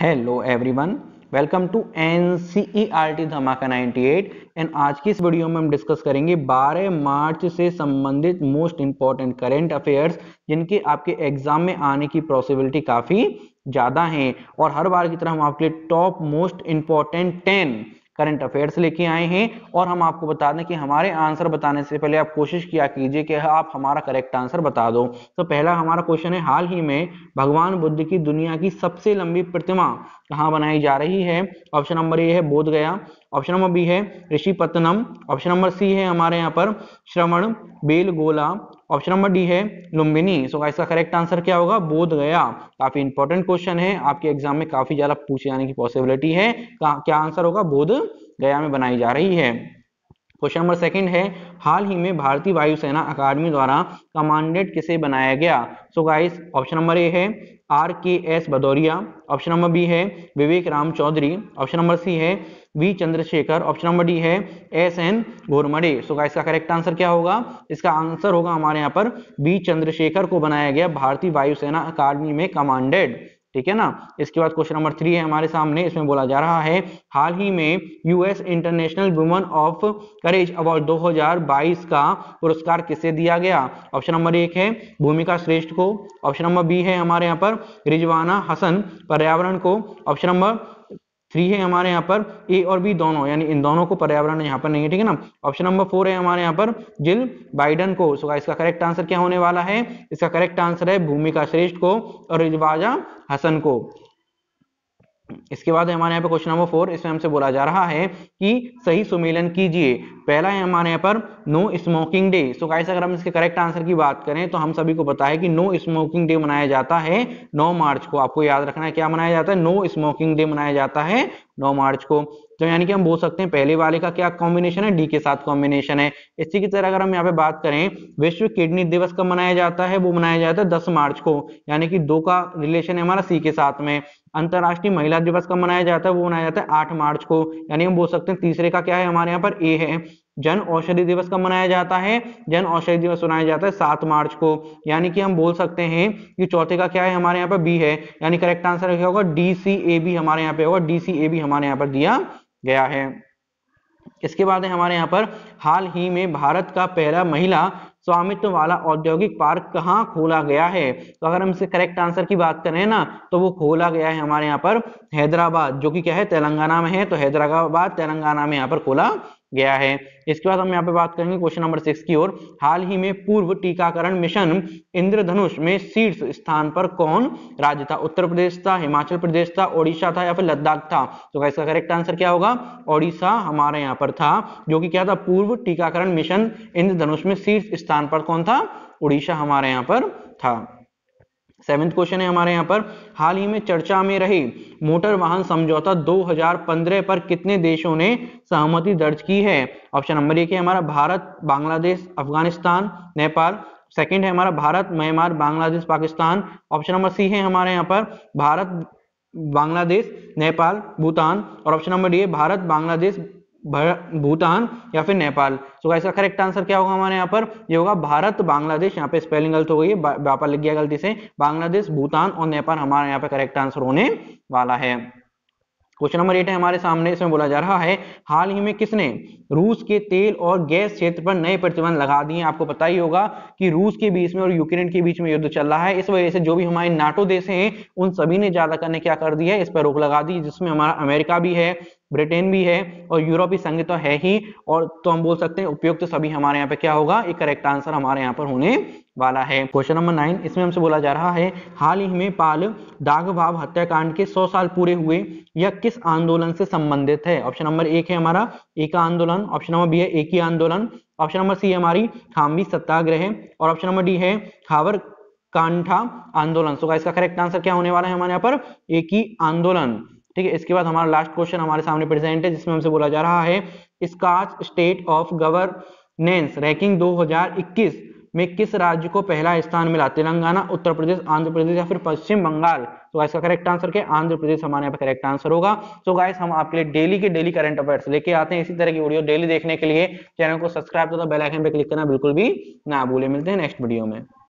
hello everyone welcome to N C E R T धमाका 98 and आज की इस वीडियो में हम डिस्कस करेंगे 12 मार्च से संबंधित मोस्ट इंपॉर्टेंट करेंट अफेयर्स जिनके आपके एग्जाम में आने की पॉसिबिलिटी काफ़ी ज़्यादा हैं और हर बार की तरह हम आपके लिए top most important ten current affairs लेके आए हैं और हम आपको बता दें कि हमारे आंसर बताने से पहले आप कोशिश किया कीजिए कि आप हमारा करेक्ट आंसर बता दो तो पहला हमारा क्वेश्चन है हाल ही में भगवान बुद्ध की दुनिया की सबसे लंबी प्रतिमा कहाँ बनाई जा रही है ऑप्शन नंबर ए है बोध गया ऑप्शन नंबर बी है ऋषि ऑप्शन नंबर सी है हमारे यहाँ पर Shravan Belagola option number D है लुम्बिनी सो इसका करेक्ट आंसर क्या होगा बोध गया काफी इंपॉर्टेंट क्वेश्चन है आपके एग्जाम में काफी ज्यादा पूछे जाने की पॉसिबिलिटी है क्या आंसर होगा बोध गया में बनाई जा रही है क्वेश्चन नंबर सेकंड है हाल ही में भारतीय वायुसेना अकादमी द्वारा कमांडेंट किसे बनाया गया so guys option number A है R K S Bhadauria option number B है Vivek Ram Chaudhary option number C है V Chandrashekhar option number D है एस एन घोरमडे सो का इसका करेक्ट आंसर क्या होगा इसका आंसर होगा हमारे यहाँ पर बी चंद्रशेखर को बनाया गया भारतीय वायुसेना अकादमी में कमांडेड ठीक है ना इसके बाद क्वेश्चन नंबर थ्री है हमारे सामने इसमें बोला जा रहा है हाल ही में US international woman of courage award 2022 का पुरस्कार किसे दिया गया ऑप्शन नंबर एक है भूमिका श्रेष्ठ को ऑप्शन नंबर बी है हमारे यहाँ पर रिजवाना हसन पर्यावरण को ऑप्शन नंबर थ्री है हमारे यहाँ पर ए और बी दोनों यानी इन दोनों को पर्यावरण यहाँ पर नहीं है ठीक है ना ऑप्शन नंबर फोर है हमारे यहाँ पर जिल बाइडन को सो इसका करेक्ट आंसर क्या होने वाला है इसका करेक्ट आंसर है भूमिका श्रेष्ठ को और रिजवाजा हसन को इसके बाद हमारे यहाँ पे क्वेश्चन नंबर फोर इसमें हमसे बोला जा रहा है कि सही सुमेलन कीजिए पहला है हमारे यहाँ पर नो स्मोकिंग डे सो कैसे अगर हम इसके करेक्ट आंसर की बात करें तो हम सभी को पता है कि नो स्मोकिंग डे मनाया जाता है 9 मार्च को आपको याद रखना है क्या मनाया जाता है नो स्मोकिंग डे मनाया जाता है 9 मार्च को तो यानी कि हम बोल सकते हैं पहले वाले का क्या कॉम्बिनेशन है डी के साथ कॉम्बिनेशन है इसी की तरह अगर हम यहाँ पे बात करें विश्व किडनी दिवस कब मनाया जाता है वो मनाया जाता है दस मार्च को यानी कि दो का रिलेशन है हमारा सी के साथ में अंतर्राष्ट्रीय महिला दिवस कब मनाया जाता है वो मनाया जाता है आठ मार्च को यानी हम बोल सकते हैं तीसरे का क्या है हमारे यहाँ पर ए है जन औषधि दिवस कब मनाया जाता है जन औषधि दिवस मनाया जाता है सात मार्च को यानी कि हम बोल सकते हैं कि चौथे का क्या है हमारे यहाँ पर बी है यानी करेक्ट आंसर क्या होगा डी सी ए बी हमारे यहाँ पे होगा डी सी ए बी हमारे यहाँ पर दिया गया है इसके बाद है हमारे यहाँ पर हाल ही में भारत का पहला महिला स्वामित्व वाला औद्योगिक पार्क कहाँ खोला गया है तो अगर हम इसे करेक्ट आंसर की बात करें ना तो वो खोला गया है हमारे यहाँ पर हैदराबाद जो कि क्या है तेलंगाना में है तो हैदराबाद तेलंगाना में यहाँ पर खोला गया है इसके बाद हम यहाँ पे बात करेंगे क्वेश्चन नंबर सिक्स की ओर हाल ही में पूर्व टीकाकरण मिशन इंद्रधनुष में शीर्ष स्थान पर कौन राज्य था उत्तर प्रदेश था हिमाचल प्रदेश था ओडिशा था या फिर लद्दाख था तो इसका करेक्ट आंसर क्या होगा ओडिशा हमारे यहाँ पर था जो कि क्या था पूर्व टीकाकरण मिशन इंद्रधनुष में शीर्ष स्थान पर कौन था उड़ीसा हमारे यहाँ पर था सेवेंथ क्वेश्चन है हमारे यहाँ पर हाल ही में चर्चा में रही मोटर वाहन समझौता 2015 पर कितने देशों ने सहमति दर्ज की है ऑप्शन नंबर एक है हमारा भारत बांग्लादेश अफगानिस्तान नेपाल सेकंड है हमारा Bharat Myanmar Bangladesh Pakistan option number C है हमारे यहाँ पर भारत बांग्लादेश नेपाल भूटान और ऑप्शन नंबर डी है भारत बांग्लादेश भूटान या फिर नेपाल सो इसका करेक्ट आंसर क्या होगा हमारे यहाँ पर ये होगा भारत बांग्लादेश यहाँ पे स्पेलिंग गलत हो गई व्यापार लग गया गलती से बांग्लादेश भूटान और नेपाल हमारे यहाँ पे करेक्ट आंसर होने वाला है क्वेश्चन नंबर एट है हमारे सामने इसमें बोला जा रहा है हाल ही में किसने रूस के तेल और गैस क्षेत्र पर नए प्रतिबंध लगा दिए आपको पता ही होगा कि रूस के बीच में और यूक्रेन के बीच में युद्ध चल रहा है इस वजह से जो भी हमारे नाटो देश हैं उन सभी ने ज्यादा करने क्या कर दी है इस पर रोक लगा दी जिसमें हमारा अमेरिका भी है ब्रिटेन भी है और यूरोपीय संघ तो है ही और तो हम बोल सकते हैं उपयुक्त तो सभी हमारे यहाँ पे क्या होगा एक करेक्ट आंसर हमारे यहाँ पर होने वाला है क्वेश्चन नंबर नाइन इसमें हमसे बोला जा रहा है हाल ही में पाल दाग भाव हत्याकांड के 100 साल पूरे हुए यह किस आंदोलन से संबंधित है ऑप्शन नंबर एक है हमारा एक आंदोलन ऑप्शन नंबर बी है एक ही आंदोलन ऑप्शन नंबर सी है हमारी खामवी सत्याग्रह और ऑप्शन नंबर डी है खावर कांठा आंदोलन सो इसका करेक्ट आंसर क्या होने वाला है हमारे यहाँ पर एक ही आंदोलन ठीक है इसके बाद हमारा लास्ट क्वेश्चन हमारे सामने प्रेजेंट है जिसमें हमसे बोला जा रहा है Skoch state of governance ranking दो में किस राज्य को पहला स्थान मिला तेलंगाना उत्तर प्रदेश आंध्र प्रदेश या फिर पश्चिम बंगाल तो गाइस का करेक्ट आंसर क्या आंध्र प्रदेश हमारे यहाँ पर करेक्ट आंसर होगा तो गाइस हम आपके लिए डेली के डेली करंट अफेयर्स लेके आते हैं इसी तरह की वीडियो डेली देखने के लिए चैनल को सब्सक्राइब तथा बेलाइकन बेल आइकन पे क्लिक करना बिल्कुल भी ना भूले मिलते हैं नेक्स्ट वीडियो में